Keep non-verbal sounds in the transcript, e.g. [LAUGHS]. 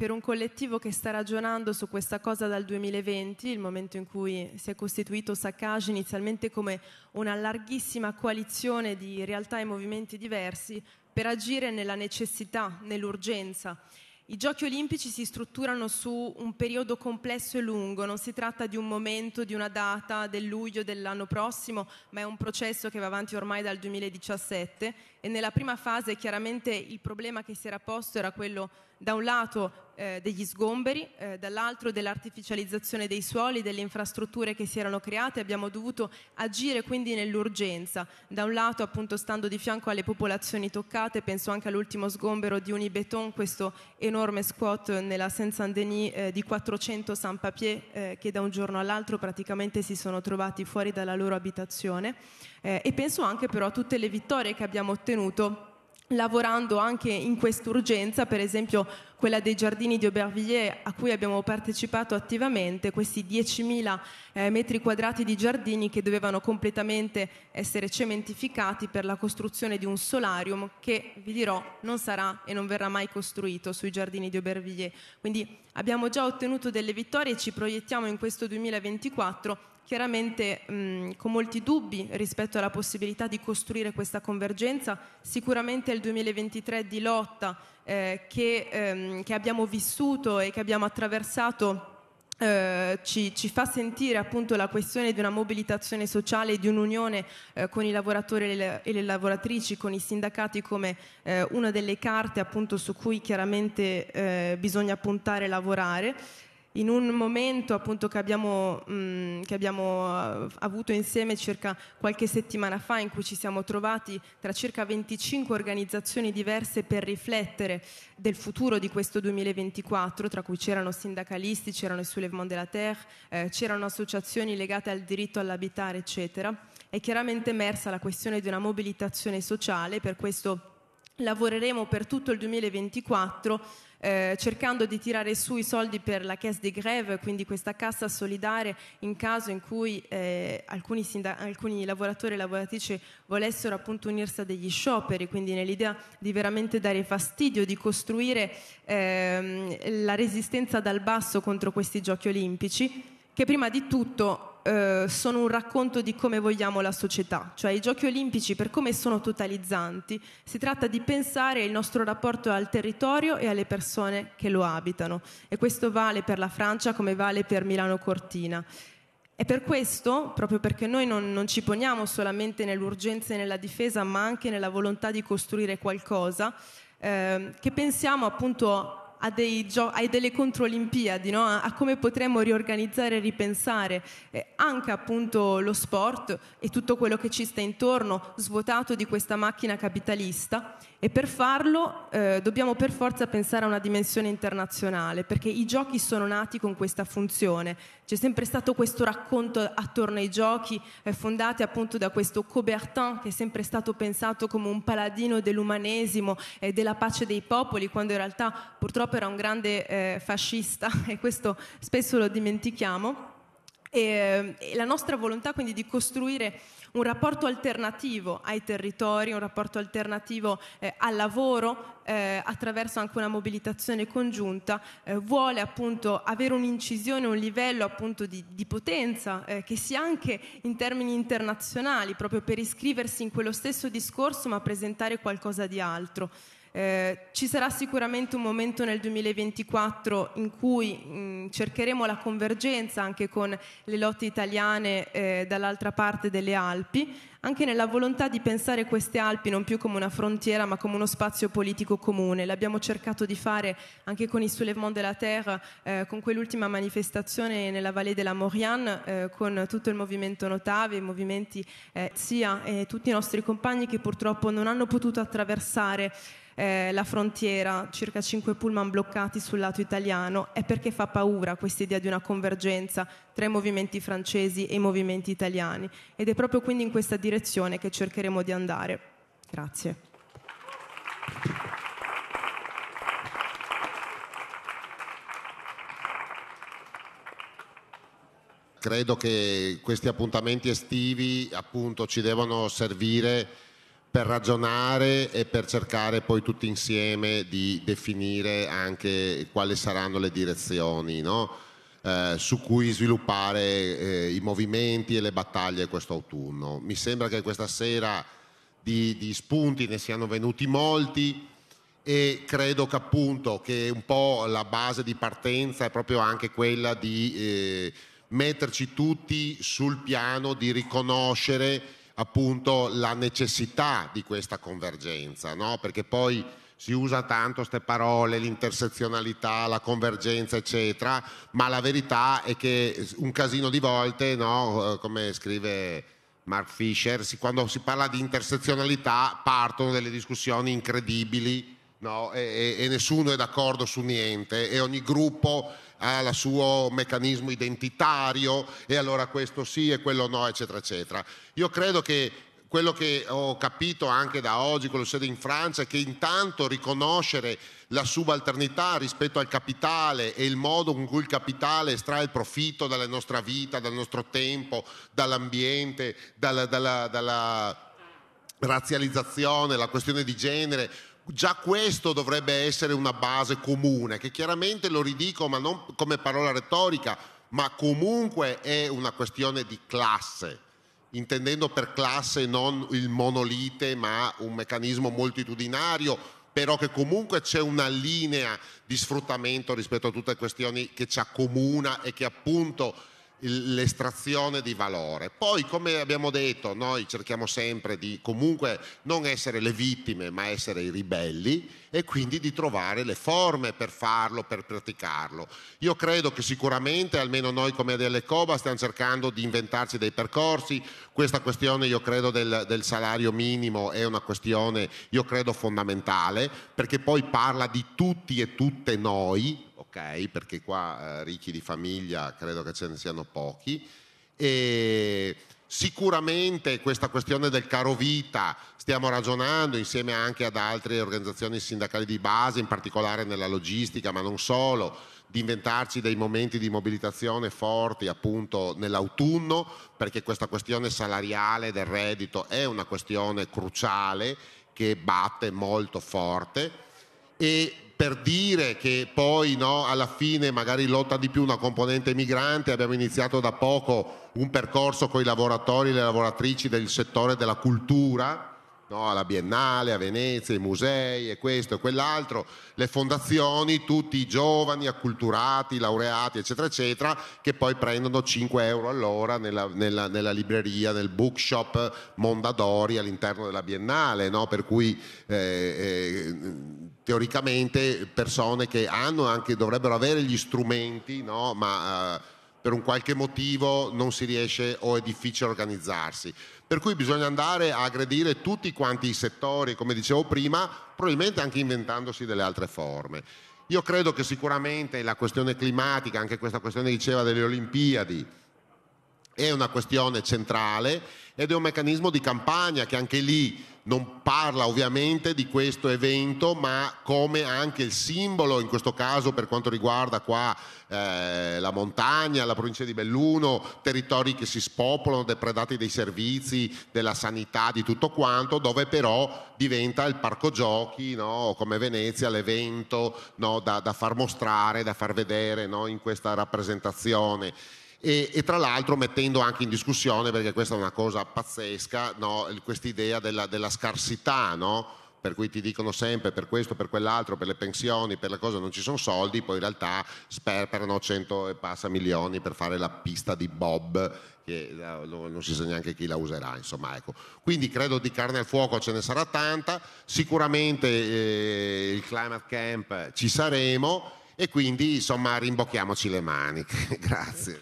per un collettivo che sta ragionando su questa cosa dal 2020, il momento in cui si è costituito Saccage inizialmente come una larghissima coalizione di realtà e movimenti diversi per agire nella necessità, nell'urgenza. I giochi olimpici si strutturano su un periodo complesso e lungo, non si tratta di un momento, di una data del luglio dell'anno prossimo, ma è un processo che va avanti ormai dal 2017 e nella prima fase chiaramente il problema che si era posto era quello da un lato eh, degli sgomberi, eh, dall'altro dell'artificializzazione dei suoli, delle infrastrutture che si erano create, abbiamo dovuto agire quindi nell'urgenza, da un lato appunto stando di fianco alle popolazioni toccate, penso anche all'ultimo sgombero di Unibeton, questo enorme squat nella Saint-Saint-Denis eh, di 400 sans-papiers eh, che da un giorno all'altro praticamente si sono trovati fuori dalla loro abitazione eh, e penso anche però a tutte le vittorie che abbiamo ottenuto ottenuto lavorando anche in quest'urgenza, per esempio quella dei giardini di Aubervilliers a cui abbiamo partecipato attivamente, questi 10.000 eh, metri quadrati di giardini che dovevano completamente essere cementificati per la costruzione di un solarium che, vi dirò, non sarà e non verrà mai costruito sui giardini di Aubervilliers. Quindi abbiamo già ottenuto delle vittorie e ci proiettiamo in questo 2024 chiaramente mh, mm, con molti dubbi rispetto alla possibilità di costruire questa convergenza. Sicuramente il 2023 di lotta eh, che, ehm, che abbiamo vissuto e che abbiamo attraversato eh, ci, ci, fa sentire appunto la questione di una mobilitazione sociale di un'unione eh, con i lavoratori e le, e le, lavoratrici, con i sindacati come eh, una delle carte appunto su cui chiaramente eh, bisogna puntare e lavorare in un momento appunto che abbiamo, mh, che abbiamo, eh, avuto insieme circa qualche settimana fa in cui ci siamo trovati tra circa 25 organizzazioni diverse per riflettere del futuro di questo 2024, tra cui c'erano sindacalisti, c'erano i soulevement de la Terre, eh, c'erano associazioni legate al diritto all'abitare, eccetera. È chiaramente emersa la questione di una mobilitazione sociale, per questo lavoreremo per tutto il 2024 eh, cercando di tirare su i soldi per la caisse de grève, quindi questa cassa solidare in caso in cui eh, alcuni, alcuni, lavoratori e lavoratrici volessero appunto unirsi a degli scioperi, quindi nell'idea di veramente dare fastidio, di costruire ehm, la resistenza dal basso contro questi giochi olimpici, che prima di tutto eh, sono un racconto di come vogliamo la società, cioè i giochi olimpici per come sono totalizzanti, si tratta di pensare il nostro rapporto al territorio e alle persone che lo abitano e questo vale per la Francia come vale per Milano Cortina. E per questo, proprio perché noi non, non ci poniamo solamente nell'urgenza e nella difesa, ma anche nella volontà di costruire qualcosa, eh, che pensiamo appunto a, gio- a delle controlimpiadi, no? a-, a come potremmo riorganizzare e ripensare eh, anche appunto lo sport e tutto quello che ci sta intorno, svuotato di questa macchina capitalista e per farlo eh, dobbiamo per forza pensare a una dimensione internazionale, perché i giochi sono nati con questa funzione. C'è sempre stato questo racconto attorno ai giochi, eh, fondati appunto da questo Coubertin, che è sempre stato pensato come un paladino dell'umanesimo e eh, della pace dei popoli, quando in realtà purtroppo era un grande eh, fascista [LAUGHS] e questo spesso lo dimentichiamo. E, ehm, e la nostra volontà quindi di costruire un rapporto alternativo ai territori, un rapporto alternativo eh, al lavoro eh, attraverso anche una mobilitazione congiunta, eh, vuole appunto avere un'incisione, un livello appunto di, di potenza eh, che sia anche in termini internazionali, proprio per iscriversi in quello stesso discorso ma presentare qualcosa di altro. Eh, ci sarà sicuramente un momento nel 2024 in cui mh, mm, cercheremo la convergenza anche con le lotte italiane eh, dall'altra parte delle Alpi, anche nella volontà di pensare queste Alpi non più come una frontiera ma come uno spazio politico comune. L'abbiamo cercato di fare anche con il Soulèvement de la Terre, eh, con quell'ultima manifestazione nella Valle della Morian, eh, con tutto il movimento Notave, i movimenti eh, SIA e eh, tutti i nostri compagni che purtroppo non hanno potuto attraversare eh, la frontiera, circa 5 pullman bloccati sul lato italiano, è perché fa paura questa idea di una convergenza tra i movimenti francesi e i movimenti italiani ed è proprio quindi in questa direzione che cercheremo di andare. Grazie. Credo che questi appuntamenti estivi appunto, ci devono servire per ragionare e per cercare poi tutti insieme di definire anche quali saranno le direzioni no? eh, su cui sviluppare eh, i movimenti e le battaglie questo autunno. Mi sembra che questa sera di, di spunti ne siano venuti molti e credo che appunto che un po' la base di partenza è proprio anche quella di eh, metterci tutti sul piano di riconoscere appunto la necessità di questa convergenza, no? perché poi si usa tanto queste parole, l'intersezionalità, la convergenza, eccetera, ma la verità è che un casino di volte, no? Eh, come scrive Mark Fisher, quando si parla di intersezionalità partono delle discussioni incredibili no? e, e, e nessuno è d'accordo su niente e ogni gruppo ha il suo meccanismo identitario e allora questo sì e quello no, eccetera, eccetera. Io credo che quello che ho capito anche da oggi, quello che succede in Francia, è che intanto riconoscere la subalternità rispetto al capitale e il modo con cui il capitale estrae il profitto dalla nostra vita, dal nostro tempo, dall'ambiente, dalla, dalla, dalla razzializzazione, la questione di genere, già questo dovrebbe essere una base comune, che chiaramente lo ridico ma non come parola retorica, ma comunque è una questione di classe, intendendo per classe non il monolite, ma un meccanismo multitudinario, però che comunque c'è una linea di sfruttamento rispetto a tutte le questioni che ci accomuna e che appunto l'estrazione di valore. Poi, come abbiamo detto, noi cerchiamo sempre di comunque non essere le vittime, ma essere i ribelli e quindi di trovare le forme per farlo, per praticarlo. Io credo che sicuramente, almeno noi come Adele Coba, stiamo cercando di inventarci dei percorsi. Questa questione, io credo, del, del salario minimo è una questione, io credo, fondamentale, perché poi parla di tutti e tutte noi, ok, perché qua eh, ricchi di famiglia credo che ce ne siano pochi. E sicuramente questa questione del caro vita stiamo ragionando insieme anche ad altre organizzazioni sindacali di base, in particolare nella logistica, ma non solo, di inventarci dei momenti di mobilitazione forti appunto nell'autunno, perché questa questione salariale del reddito è una questione cruciale che batte molto forte e per dire che poi no, alla fine magari lotta di più una componente migrante, abbiamo iniziato da poco un percorso con i lavoratori e le lavoratrici del settore della cultura, no? alla Biennale, a Venezia, i musei e questo e quell'altro, le fondazioni, tutti i giovani acculturati, laureati, eccetera, eccetera, che poi prendono 5 euro all'ora nella, nella, nella libreria, nel bookshop Mondadori all'interno della Biennale, no? per cui eh, eh, teoricamente persone che hanno anche, dovrebbero avere gli strumenti, no? ma... Eh, per un qualche motivo non si riesce o è difficile organizzarsi. Per cui bisogna andare a aggredire tutti quanti i settori, come dicevo prima, probabilmente anche inventandosi delle altre forme. Io credo che sicuramente la questione climatica, anche questa questione diceva delle Olimpiadi, è una questione centrale ed è un meccanismo di campagna che anche lì non parla ovviamente di questo evento, ma come anche il simbolo, in questo caso per quanto riguarda qua eh, la montagna, la provincia di Belluno, territori che si spopolano, depredati dei servizi, della sanità, di tutto quanto, dove però diventa il parco giochi, no? come Venezia, l'evento no? da, da, far mostrare, da far vedere no? in questa rappresentazione. E, e, tra l'altro mettendo anche in discussione, perché questa è una cosa pazzesca, no? questa idea della, della, scarsità, no? per cui ti dicono sempre per questo, per quell'altro, per le pensioni, per le cose non ci sono soldi, poi in realtà sperperano 100 e passa milioni per fare la pista di Bob, che eh, non si sa neanche chi la userà, insomma, ecco. Quindi credo di carne al fuoco ce ne sarà tanta, sicuramente eh, il climate camp ci saremo e quindi insomma rimbocchiamoci le maniche. [LAUGHS] Grazie.